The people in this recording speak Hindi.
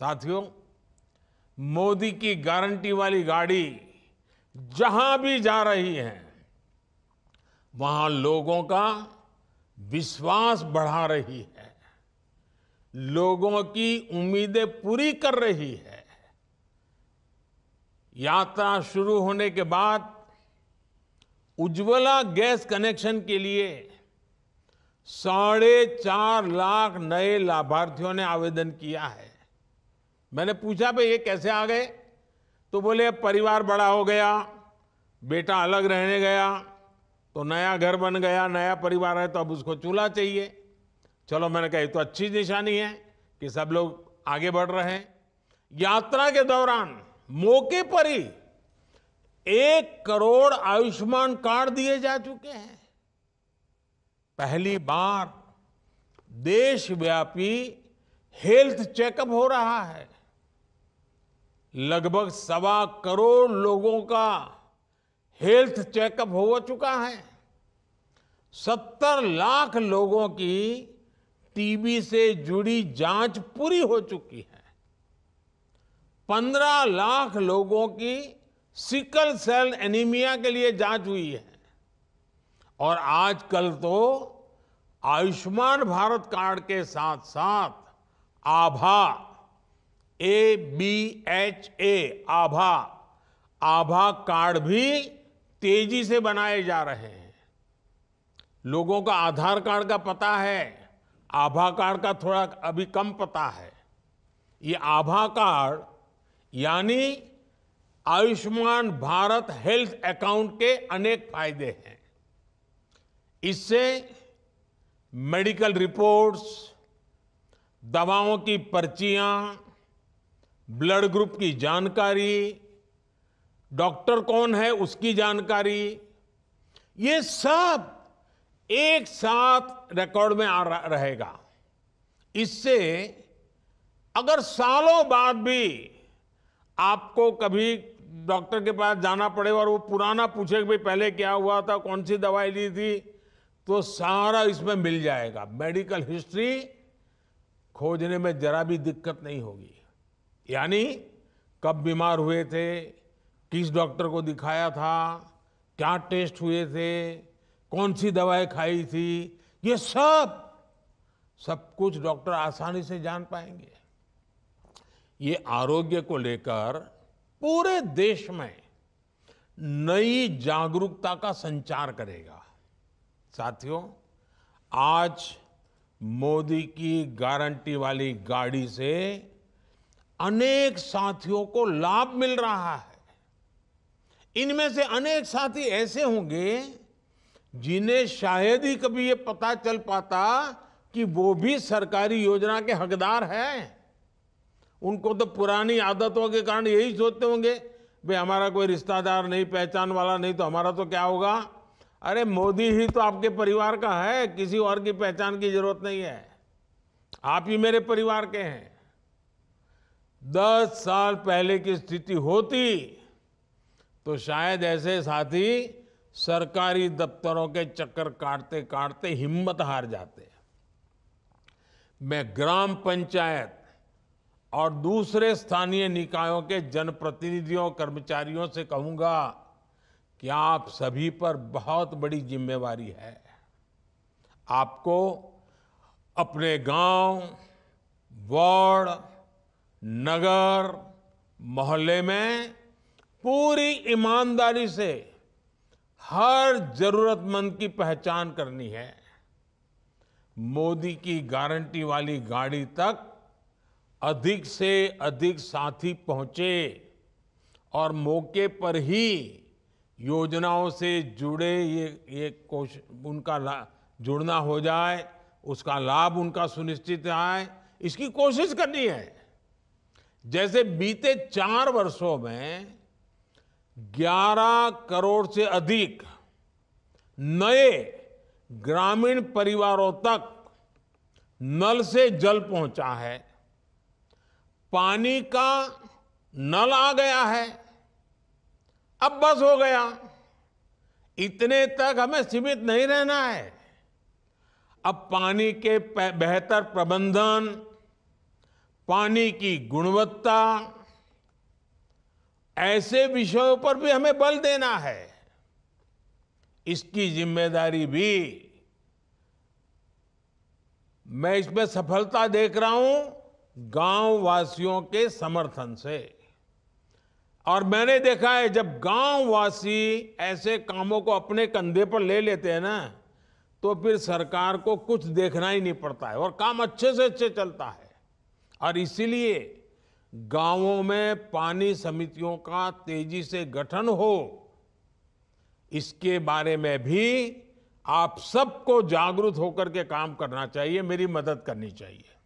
साथियों मोदी की गारंटी वाली गाड़ी जहां भी जा रही है वहां लोगों का विश्वास बढ़ा रही है लोगों की उम्मीदें पूरी कर रही है यात्रा शुरू होने के बाद उज्ज्वला गैस कनेक्शन के लिए साढ़े चार लाख नए लाभार्थियों ने आवेदन किया है मैंने पूछा भाई ये कैसे आ गए तो बोले परिवार बड़ा हो गया बेटा अलग रहने गया तो नया घर बन गया नया परिवार है तो अब उसको चूल्हा चाहिए चलो मैंने कहा ये तो अच्छी निशानी है कि सब लोग आगे बढ़ रहे हैं यात्रा के दौरान मौके पर ही एक करोड़ आयुष्मान कार्ड दिए जा चुके हैं पहली बार देशव्यापी हेल्थ चेकअप हो रहा है लगभग सवा करोड़ लोगों का हेल्थ चेकअप हो चुका है सत्तर लाख लोगों की टीबी से जुड़ी जांच पूरी हो चुकी है पंद्रह लाख लोगों की सिकल सेल एनीमिया के लिए जांच हुई है और आजकल तो आयुष्मान भारत कार्ड के साथ साथ Abha A B H A Abha Abha card भी तेजी से बनाए जा रहे हैं लोगों का आधार कार्ड का पता है आभा कार्ड का थोड़ा अभी कम पता है ये आभा कार्ड यानी आयुष्मान भारत हेल्थ अकाउंट के अनेक फायदे हैं इससे मेडिकल रिपोर्ट्स दवाओं की पर्चियां ब्लड ग्रुप की जानकारी डॉक्टर कौन है उसकी जानकारी ये सब एक साथ रिकॉर्ड में आ रहेगा इससे अगर सालों बाद भी आपको कभी डॉक्टर के पास जाना पड़े और वो पुराना पूछे भाई पहले क्या हुआ था कौन सी दवाई ली थी तो सारा इसमें मिल जाएगा मेडिकल हिस्ट्री खोजने में जरा भी दिक्कत नहीं होगी यानी कब बीमार हुए थे किस डॉक्टर को दिखाया था क्या टेस्ट हुए थे कौन सी दवाएं खाई थी ये सब सब कुछ डॉक्टर आसानी से जान पाएंगे ये आरोग्य को लेकर पूरे देश में नई जागरूकता का संचार करेगा साथियों आज मोदी की गारंटी वाली गाड़ी से अनेक साथियों को लाभ मिल रहा है इनमें से अनेक साथी ऐसे होंगे जिन्हें शायद ही कभी ये पता चल पाता कि वो भी सरकारी योजना के हकदार हैं उनको तो पुरानी आदतों के कारण यही सोचते होंगे भाई हमारा कोई रिश्तेदार नहीं पहचान वाला नहीं तो हमारा तो क्या होगा अरे मोदी ही तो आपके परिवार का है किसी और की पहचान की जरूरत नहीं है आप ही मेरे परिवार के हैं दस साल पहले की स्थिति होती तो शायद ऐसे साथी सरकारी दफ्तरों के चक्कर काटते काटते हिम्मत हार जाते मैं ग्राम पंचायत और दूसरे स्थानीय निकायों के जनप्रतिनिधियों कर्मचारियों से कहूँगा कि आप सभी पर बहुत बड़ी जिम्मेवारी है आपको अपने गांव वार्ड नगर मोहल्ले में पूरी ईमानदारी से हर जरूरतमंद की पहचान करनी है मोदी की गारंटी वाली गाड़ी तक अधिक से अधिक साथी पहुंचे और मौके पर ही योजनाओं से जुड़े ये ये कोश उनका जुड़ना हो जाए उसका लाभ उनका सुनिश्चित आए इसकी कोशिश करनी है जैसे बीते चार वर्षों में 11 करोड़ से अधिक नए ग्रामीण परिवारों तक नल से जल पहुंचा है पानी का नल आ गया है अब बस हो गया इतने तक हमें सीमित नहीं रहना है अब पानी के बेहतर प्रबंधन पानी की गुणवत्ता ऐसे विषयों पर भी हमें बल देना है इसकी जिम्मेदारी भी मैं इसमें सफलता देख रहा हूं गांव वासियों के समर्थन से और मैंने देखा है जब गांव वासी ऐसे कामों को अपने कंधे पर ले लेते हैं ना तो फिर सरकार को कुछ देखना ही नहीं पड़ता है और काम अच्छे से अच्छे चलता है और इसीलिए गांवों में पानी समितियों का तेजी से गठन हो इसके बारे में भी आप सबको जागरूक होकर के काम करना चाहिए मेरी मदद करनी चाहिए